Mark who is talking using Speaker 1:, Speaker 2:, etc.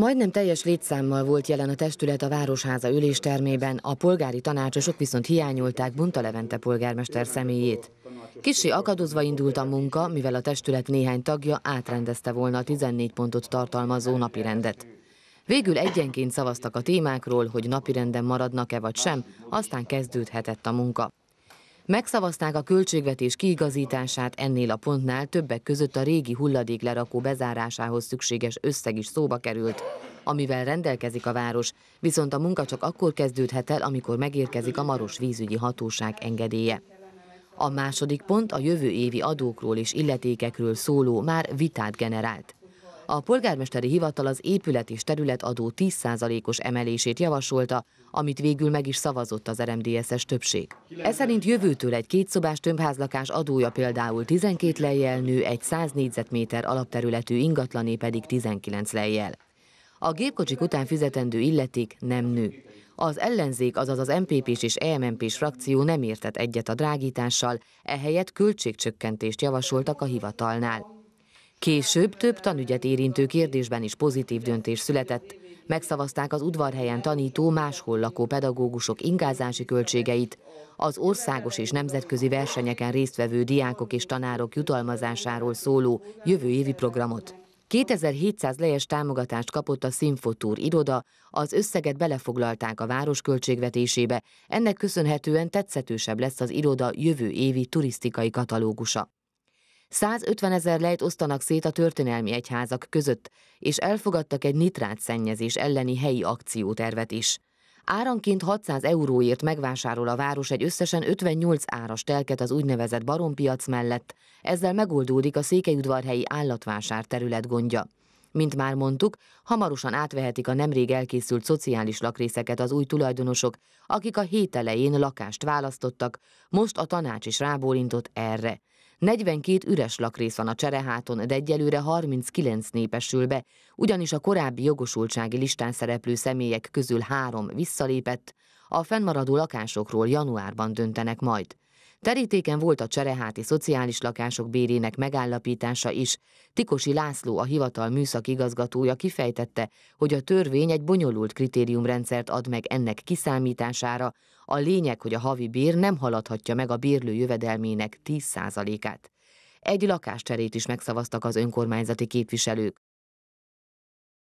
Speaker 1: Majdnem teljes létszámmal volt jelen a testület a Városháza üléstermében, a polgári tanácsosok viszont hiányolták Bunta Levente polgármester személyét. Kissé akadozva indult a munka, mivel a testület néhány tagja átrendezte volna a 14 pontot tartalmazó napirendet. Végül egyenként szavaztak a témákról, hogy napirenden maradnak-e vagy sem, aztán kezdődhetett a munka. Megszavazták a költségvetés kiigazítását, ennél a pontnál többek között a régi hulladéklerakó bezárásához szükséges összeg is szóba került, amivel rendelkezik a város, viszont a munka csak akkor kezdődhet el, amikor megérkezik a Maros vízügyi hatóság engedélye. A második pont a jövő évi adókról és illetékekről szóló már vitát generált. A polgármesteri hivatal az épület és adó 10%-os emelését javasolta, amit végül meg is szavazott az RMDSZ-es többség. Ez szerint jövőtől egy kétszobás tömbházlakás adója például 12 lejjel nő, egy 100 négyzetméter alapterületű ingatlané pedig 19 lejjel. A gépkocsik után fizetendő illeték nem nő. Az ellenzék, azaz az mpp s és EMMP-s frakció nem értett egyet a drágítással, ehelyett költségcsökkentést javasoltak a hivatalnál. Később több tanügyet érintő kérdésben is pozitív döntés született. Megszavazták az udvarhelyen tanító máshol lakó pedagógusok ingázási költségeit, az országos és nemzetközi versenyeken résztvevő diákok és tanárok jutalmazásáról szóló jövő évi programot. 2700 lejes támogatást kapott a Színfotúr iroda, az összeget belefoglalták a város költségvetésébe, ennek köszönhetően tetszetősebb lesz az iroda jövő évi turisztikai katalógusa. 150 ezer lejt osztanak szét a történelmi egyházak között, és elfogadtak egy nitrátszennyezés elleni helyi akciótervet is. Áranként 600 euróért megvásárol a város egy összesen 58 áras telket az úgynevezett barompiac mellett, ezzel megoldódik a székelyudvarhelyi állatvásár terület gondja. Mint már mondtuk, hamarosan átvehetik a nemrég elkészült szociális lakrészeket az új tulajdonosok, akik a hét elején lakást választottak, most a tanács is rábólintott erre. 42 üres lakrész van a Csereháton, de egyelőre 39 népesül be, ugyanis a korábbi jogosultsági listán szereplő személyek közül három visszalépett, a fennmaradó lakásokról januárban döntenek majd. Terítéken volt a csereháti szociális lakások bérének megállapítása is. Tikosi László, a hivatal műszaki igazgatója kifejtette, hogy a törvény egy bonyolult kritériumrendszert ad meg ennek kiszámítására, a lényeg, hogy a havi bér nem haladhatja meg a bérlő jövedelmének 10%-át. Egy lakáscserét is megszavaztak az önkormányzati képviselők.